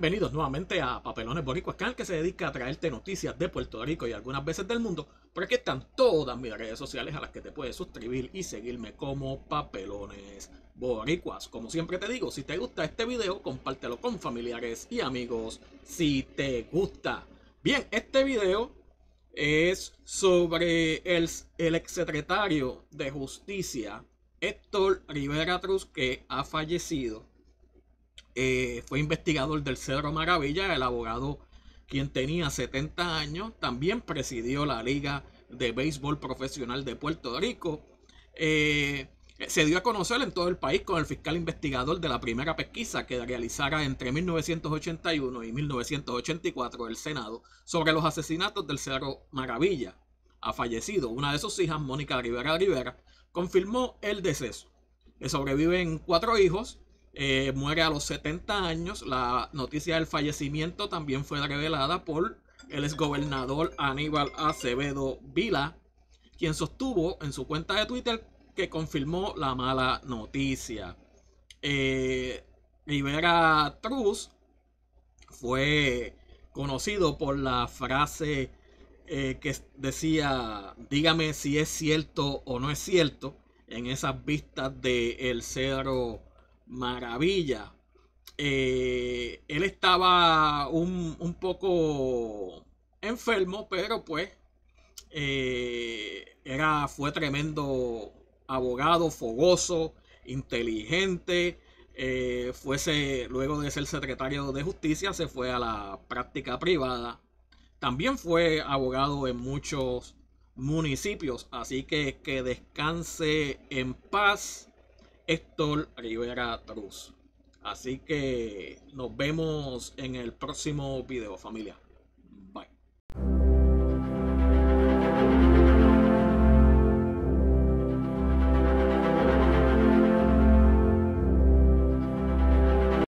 Bienvenidos nuevamente a Papelones Boricuas, canal que se dedica a traerte noticias de Puerto Rico y algunas veces del mundo. Por aquí están todas mis redes sociales a las que te puedes suscribir y seguirme como Papelones Boricuas. Como siempre te digo, si te gusta este video, compártelo con familiares y amigos si te gusta. Bien, este video es sobre el, ex secretario de Justicia, Héctor Rivera Cruz, que ha fallecido eh, fue investigador del Cedro Maravilla, el abogado quien tenía 70 años, también presidió la Liga de Béisbol Profesional de Puerto Rico. Eh, se dio a conocer en todo el país con el fiscal investigador de la primera pesquisa que realizara entre 1981 y 1984 el Senado sobre los asesinatos del Cedro Maravilla. Ha fallecido una de sus hijas, Mónica Rivera Rivera, confirmó el deceso. Le sobreviven cuatro hijos, eh, muere a los 70 años. La noticia del fallecimiento también fue revelada por el exgobernador Aníbal Acevedo Vila, quien sostuvo en su cuenta de Twitter que confirmó la mala noticia. Eh, Rivera Cruz fue conocido por la frase eh, que decía, dígame si es cierto o no es cierto, en esas vistas del Cerro maravilla. Eh, él estaba un, poco enfermo, pero pues eh, era, fue tremendo abogado, fogoso, inteligente. Eh, luego de ser secretario de justicia, se fue a la práctica privada. También fue abogado en muchos municipios, así que que descanse en paz Héctor Rivera Cruz. Así que nos vemos en el próximo video, familia.